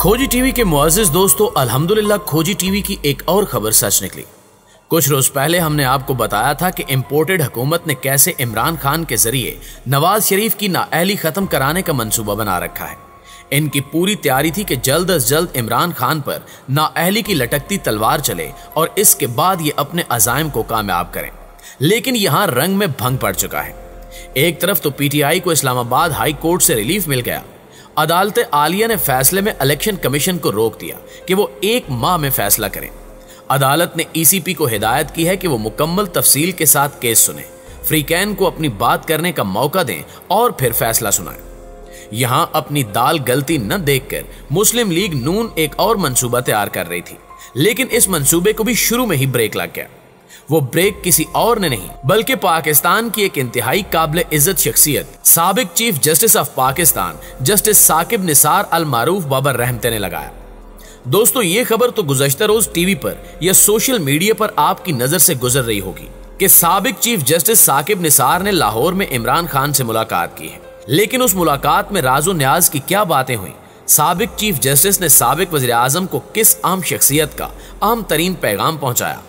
खोजी टीवी के मुआजिज दोस्तों अल्हम्दुलिल्लाह खोजी टीवी की एक और खबर सच निकली कुछ रोज पहले हमने आपको बताया था कि इम्पोर्टेड हुकूमत ने कैसे इमरान खान के जरिए नवाज शरीफ की नाअहली खत्म कराने का मंसूबा बना रखा है इनकी पूरी तैयारी थी कि जल्द अज जल्द इमरान खान पर नाअहली की लटकती तलवार चले और इसके बाद ये अपने अजायम को कामयाब करें लेकिन यहाँ रंग में भंग पड़ चुका है एक तरफ तो पीटीआई को इस्लामाबाद हाई कोर्ट से रिलीफ मिल गया अदालत आलिया ने फैसले में इलेक्शन कमीशन को रोक दिया कि वो एक माह में फैसला करें अदालत ने ईसीपी e को हिदायत की है कि वो मुकम्मल तफसील के साथ केस सुने फ्रीकैन को अपनी बात करने का मौका दें और फिर फैसला सुनाएं यहां अपनी दाल गलती न देखकर मुस्लिम लीग नून एक और मंसूबा तैयार कर रही थी लेकिन इस मंसूबे को भी शुरू में ही ब्रेक लग गया वो ब्रेक किसी और ने नहीं बल्कि पाकिस्तान की एक इंतहाई काबिल इज्जत शख्सियत सबक chief justice of Pakistan justice Saqib Nisar अल मारूफ बाबर रहमते ने लगाया दोस्तों ये खबर तो गुजशत रोज टीवी पर या सोशल मीडिया पर आपकी नजर से गुजर रही होगी कि सबक चीफ जस्टिस साकिब निसार ने लाहौर में इमरान खान से मुलाकात की है लेकिन उस मुलाकात में राजो न्याज की क्या बातें हुई सबक चीफ जस्टिस ने सबक वजी को किस अहम शख्सियत का अहम तरीन पैगाम पहुंचाया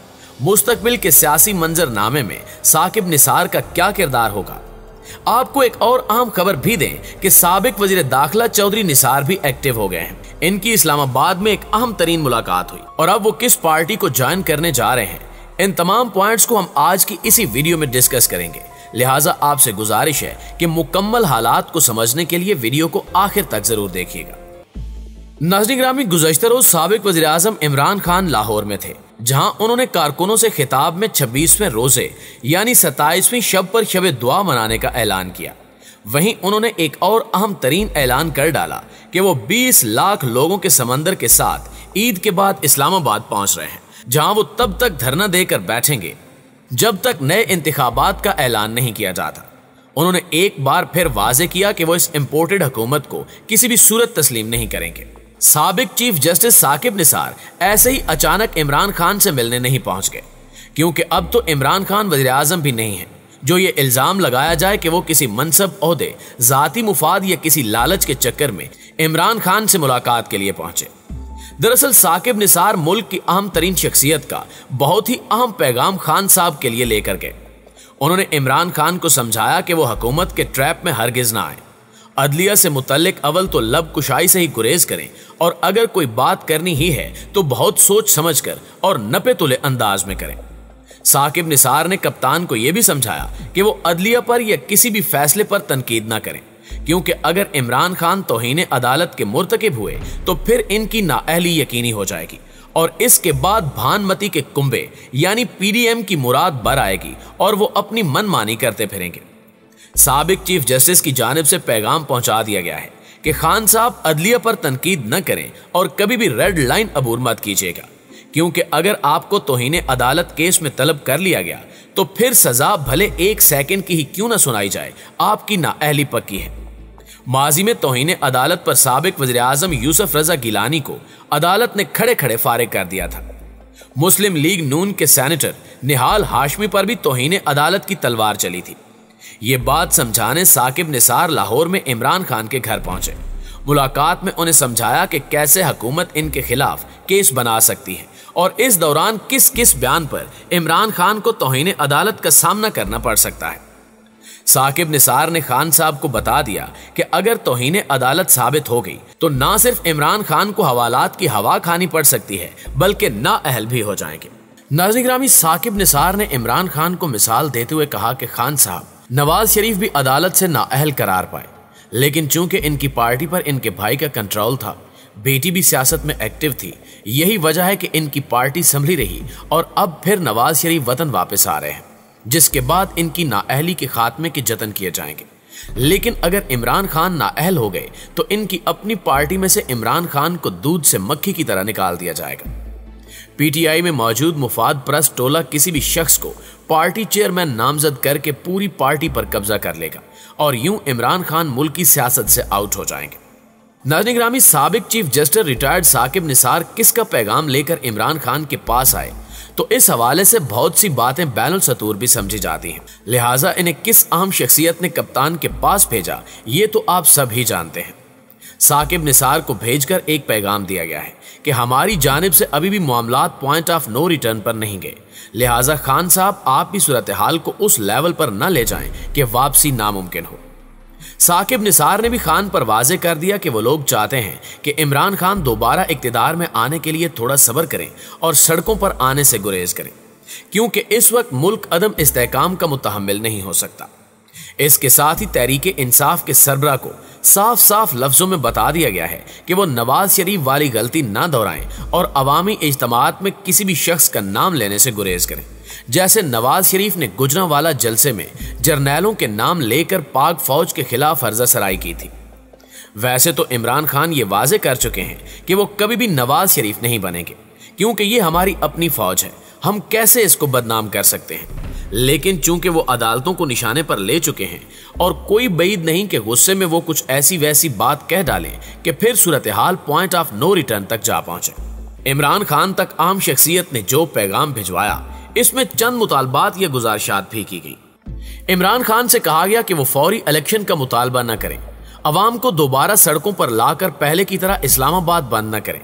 मुस्तकबिल के सियासी मंजरनामे में साकिब निसार का क्या किरदार होगा आपको एक और अहम खबर भी दें कि सबक वजीर दाखिला चौधरी निसार भी एक्टिव हो गए हैं इनकी इस्लामाबाद में एक अहम तरीन मुलाकात हुई और अब वो किस पार्टी को ज्वाइन करने जा रहे हैं इन तमाम पॉइंट्स को हम आज की इसी वीडियो में डिस्कस करेंगे लिहाजा आपसे गुजारिश है कि मुकम्मल हालात को समझने के लिए वीडियो को आखिर तक जरूर देखिएगा नजरी ग्रामीण गुजशत रोज सबक वजी इमरान खान लाहौर में थे जहां उन्होंने कारकुनों से खिताब में 26वें रोज़े यानी 27वीं शब पर शब दुआ मनाने का ऐलान किया वहीं उन्होंने एक और अहम तरीन ऐलान कर डाला कि वो 20 लाख लोगों के समंदर के साथ ईद के बाद इस्लामाबाद पहुंच रहे हैं जहां वो तब तक धरना देकर बैठेंगे जब तक नए इंतबात का ऐलान नहीं किया जाता उन्होंने एक बार फिर वाजे किया कि वो इस इम्पोर्टेड हुकूमत को किसी भी सूरत तस्लीम नहीं करेंगे सबक चीफ जस्टिस साकिब निसार ऐसे ही अचानक इमरान खान से मिलने नहीं पहुंच गए क्योंकि अब तो इमरान खान वजी अजम भी नहीं है जो ये इल्ज़ाम लगाया जाए कि वो किसी मनसब अहदे जाति मुफाद या किसी लालच के चक्कर में इमरान खान से मुलाकात के लिए पहुंचे दरअसल साकिब निसार मुल्क की अहम तरीन शख्सियत का बहुत ही अहम पैगाम खान साहब के लिए लेकर गए उन्होंने इमरान खान को समझाया कि वो हकूमत के ट्रैप में हरगिज ना आए अदलिया से मुतलिक अवल तो लब कुशाई से ही गुरेज करें और अगर कोई बात करनी ही है तो बहुत सोच समझ कर और नपे तुले अंदाज में करें साकिब निसार ने कप्तान को यह भी समझाया कि वो अदलिया पर या किसी भी फैसले पर तनकीद ना करें क्योंकि अगर इमरान खान तोहिने अदालत के मुरतकब हुए तो फिर इनकी नाअहली यकीनी हो जाएगी और इसके बाद भानमती के कुंबे यानी पीडीएम की मुराद बर आएगी और वो अपनी मनमानी करते फिरेंगे सबक चीफ जस्टिस की जानब से पैगाम पहुंचा दिया गया है कि खान साहब अदलिया पर तनकीद न करें और कभी भी रेड लाइन अबूर मत कीजिएगा क्योंकि अगर आपको तोहन अदालत केस में तलब कर लिया गया तो फिर सजा भले एक सेकेंड की ही क्यों ना सुनाई जाए आपकी नाअहली पक्की है माजी में तोहन अदालत पर सबक वजी अजम यूसुफ रजा गिलानी को अदालत ने खड़े खड़े फारिग कर दिया था मुस्लिम लीग नून के सैनेटर निहाल हाशमी पर भी तोहन अदालत की तलवार चली थी ये बात समझाने साकिब निसार लाहौर में इमरान खान के घर पहुंचे मुलाकात में उन्हें समझाया कि कैसे हुकूमत इनके खिलाफ केस बना सकती है और इस दौरान किस किस बयान पर इमरान खान को तोहिन अदालत का सामना करना पड़ सकता है साकिब निसार ने खान साहब को बता दिया कि अगर तोहन अदालत साबित हो गई तो ना सिर्फ इमरान खान को हवालात की हवा खानी पड़ सकती है बल्कि ना अहल भी हो जाएंगे नाजी ग्रामी साकिब निसार ने इमरान खान को मिसाल देते हुए कहा कि खान साहब नवाज शरीफ भी अदालत से नाअहल करार पाए लेकिन चूंकि इनकी पार्टी पर इनके भाई का कंट्रोल था बेटी भी सियासत में एक्टिव थी यही वजह है कि इनकी पार्टी संभली रही और अब फिर नवाज शरीफ वतन वापस आ रहे हैं जिसके बाद इनकी नाअहली के खात्मे के जतन किए जाएंगे लेकिन अगर इमरान खान नाअहल हो गए तो इनकी अपनी पार्टी में से इमरान खान को दूध से मक्खी की तरह निकाल दिया जाएगा पीटीआई में मौजूद मुफाद प्रस टोला किसी भी शख्स को पार्टी चेयरमैन नामजद करके पूरी पार्टी पर कब्जा कर लेगा और यूं इमरान खान मुल्क की सियासत से आउट हो जाएंगे नाजन सबक chief justice retired Saqib Nisar किसका पैगाम लेकर इमरान खान के पास आए तो इस हवाले से बहुत सी बातें बैन सतूर भी समझी जाती हैं लिहाजा इन्हें किस अहम शख्सियत ने कप्तान के पास भेजा ये तो आप सब ही जानते हैं साकिब निसार को भेजकर एक पैगाम दिया गया है कि हमारी जानब से अभी भी मामला पॉइंट ऑफ नो रिटर्न पर नहीं गए लिहाजा खान साहब आप भी सूरत हाल को उस लेवल पर न ले जाएं कि वापसी नामुमकिन हो साकिब निसार ने भी खान पर वाजे कर दिया कि वो लोग चाहते हैं कि इमरान खान दोबारा इकतदार में आने के लिए थोड़ा सब्र करें और सड़कों पर आने से गुरेज करें क्योंकि इस वक्त मुल्क अदम इस्तेकाम का मुतहमल नहीं हो सकता इसके साथ ही तहरीक इंसाफ के सरबरा को साफ साफ लफ्जों में बता दिया गया है कि वो नवाज शरीफ वाली गलती ना दोहराएं और अवामी इजतमात में किसी भी शख्स का नाम लेने से गुरेज करें जैसे नवाज शरीफ ने गुजरा वाला जलसे में जर्नैलों के नाम लेकर पाक फौज के खिलाफ अर्जा सराई की थी वैसे तो इमरान खान ये वाजे कर चुके हैं कि वो कभी भी नवाज शरीफ नहीं बनेंगे क्योंकि ये हमारी अपनी फौज है हम कैसे इसको बदनाम कर सकते हैं लेकिन चूंकि वो अदालतों को निशाने पर ले चुके हैं और कोई बईद नहीं कि गुस्से में वो कुछ ऐसी वैसी बात कह डालें कि फिर सूरत हाल पॉइंट ऑफ नो रिटर्न तक जा पहुंचे इमरान खान तक आम शख्सियत ने जो पैगाम भिजवाया इसमें चंद मुतालबात या गुजारिशात भी की गई इमरान खान से कहा गया कि वो फौरी इलेक्शन का मुतालबा न करें अवाम को दोबारा सड़कों पर लाकर पहले की तरह इस्लामाबाद बंद न करें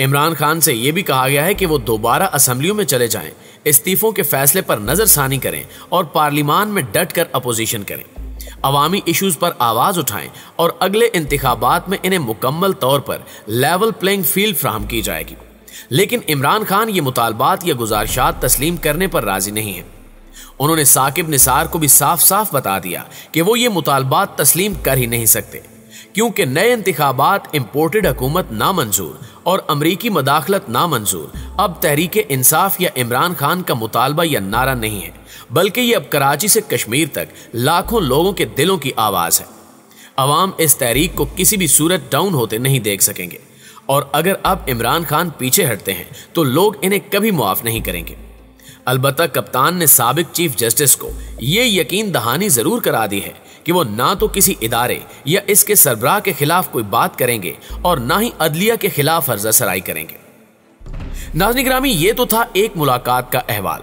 इमरान खान से यह भी कहा गया है कि वो दोबारा असम्बलियों में चले जाएं इस्तीफों के फैसले पर नज़रसानी करें और पार्लियामान में डट कर अपोजिशन करें अवामी इश्यूज पर आवाज़ उठाएं और अगले इंतबात में इन्हें मुकम्मल तौर पर लेवल प्लेइंग फील्ड फ्राहम की जाएगी लेकिन इमरान खान ये मुतालबात या गुजारिशात तस्लीम करने पर राजी नहीं है उन्होंने साकिब निसार को भी साफ साफ बता दिया कि वो ये मुतालबात तस्लीम कर ही नहीं सकते क्योंकि नए इंतबात इम्पोर्टेड हुकूमत नामंजूर और अमरीकी मदाखलत नामंजूर अब तहरीक इंसाफ या इमरान खान का मुतालबा या नारा नहीं है बल्कि ये अब कराची से कश्मीर तक लाखों लोगों के दिलों की आवाज़ है अवाम इस तहरीक को किसी भी सूरत डाउन होते नहीं देख सकेंगे और अगर अब इमरान खान पीछे हटते हैं तो लोग इन्हें कभी मुआफ नहीं करेंगे अलबत् कप्तान ने सबक चीफ जस्टिस को ये यकीन दहानी जरूर करा दी है कि वो ना तो किसी इदारे या इसके सरबराह के खिलाफ कोई बात करेंगे और ना ही अदलिया के खिलाफ अर्जा सराई करेंगे नाजनी ग्रामी ये तो था एक मुलाकात का अहवाल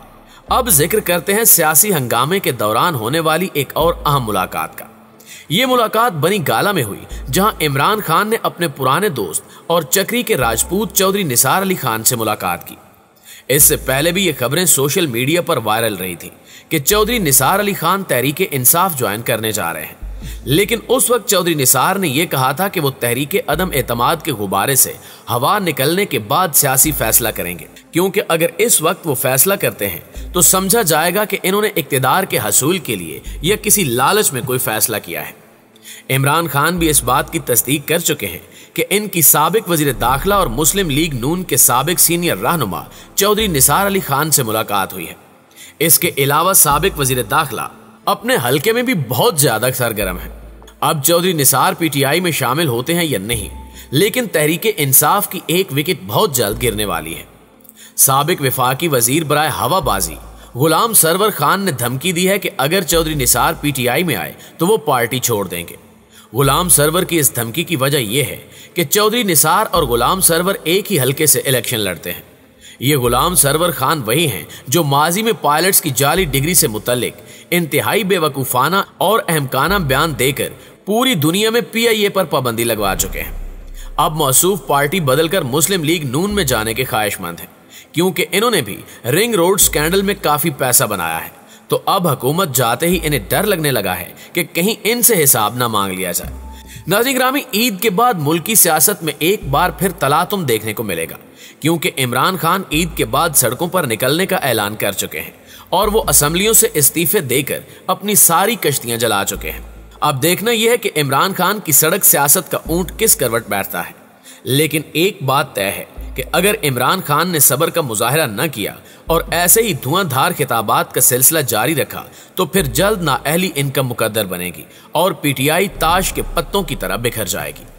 अब जिक्र करते हैं सियासी हंगामे के दौरान होने वाली एक और अहम मुलाकात का ये मुलाकात बनी गाला में हुई जहां इमरान खान ने अपने पुराने दोस्त और चक्री के राजपूत चौधरी निसार अली खान से मुलाकात की इससे पहले भी ये खबरें सोशल मीडिया पर वायरल रही थी कि चौधरी निसार अली खान तहरीके इंसाफ ज्वाइन करने जा रहे हैं लेकिन उस वक्त चौधरी निसार ने यह कहा था कि वो तहरीके अदम एतमाद के गुब्बारे से हवा निकलने के बाद सियासी फैसला करेंगे क्योंकि अगर इस वक्त वो फैसला करते हैं तो समझा जाएगा कि इन्होंने इकतदार के हसूल के लिए या किसी लालच में कोई फैसला किया है इमरान खान भी इस बात की तस्दीक कर चुके हैं कि इनकी सबक वजीर दाखिला और मुस्लिम लीग नून के सबक सीनियर रहनुमा चौधरी निसार अली खान से मुलाकात हुई है इसके अलावा सबक वजीर दाखिला अपने हल्के में भी बहुत ज्यादा सरगर्म है अब चौधरी निसार पीटीआई में शामिल होते हैं या नहीं लेकिन तहरीक इंसाफ की एक विकेट बहुत जल्द गिरने वाली है सबक विफाकी वजीर बरए हवाबाजी गुलाम सरवर खान ने धमकी दी है कि अगर चौधरी निसार पीटीआई में आए तो वो पार्टी छोड़ देंगे गुलाम सरवर की इस धमकी की वजह यह है कि चौधरी निसार और गुलाम सरवर एक ही हलके से इलेक्शन लड़ते हैं ये गुलाम सरवर खान वही हैं जो माजी में पायलट्स की जाली डिग्री से मुतलिक इंतहाई बेवकूफ़ाना और अहमकाना बयान देकर पूरी दुनिया में पीआईए पर पाबंदी लगवा चुके हैं अब मौसूफ पार्टी बदलकर मुस्लिम लीग नून में जाने के ख्वाहिशमंद हैं क्योंकि इन्होंने भी रिंग रोड स्कैंडल में काफ़ी पैसा बनाया है तो अब हकूमत जाते ही इन्हें डर लगने लगा है कि कहीं इनसे हिसाब ना मांग लिया जाए नाजिक ग्रामी ईद के बाद मुल्की सियासत में एक बार फिर तलातुम देखने को मिलेगा क्योंकि इमरान खान ईद के बाद सड़कों पर निकलने का ऐलान कर चुके हैं और वो असम्बलियों से इस्तीफे देकर अपनी सारी कश्तियां जला चुके हैं अब देखना यह है कि इमरान खान की सड़क सियासत का ऊंट किस करवट बैठता है लेकिन एक बात तय है कि अगर इमरान खान ने सबर का मुजाहरा न किया और ऐसे ही धुआंधार खिताबात का सिलसिला जारी रखा तो फिर जल्द अहली इनकम मुकदर बनेगी और पीटीआई ताश के पत्तों की तरह बिखर जाएगी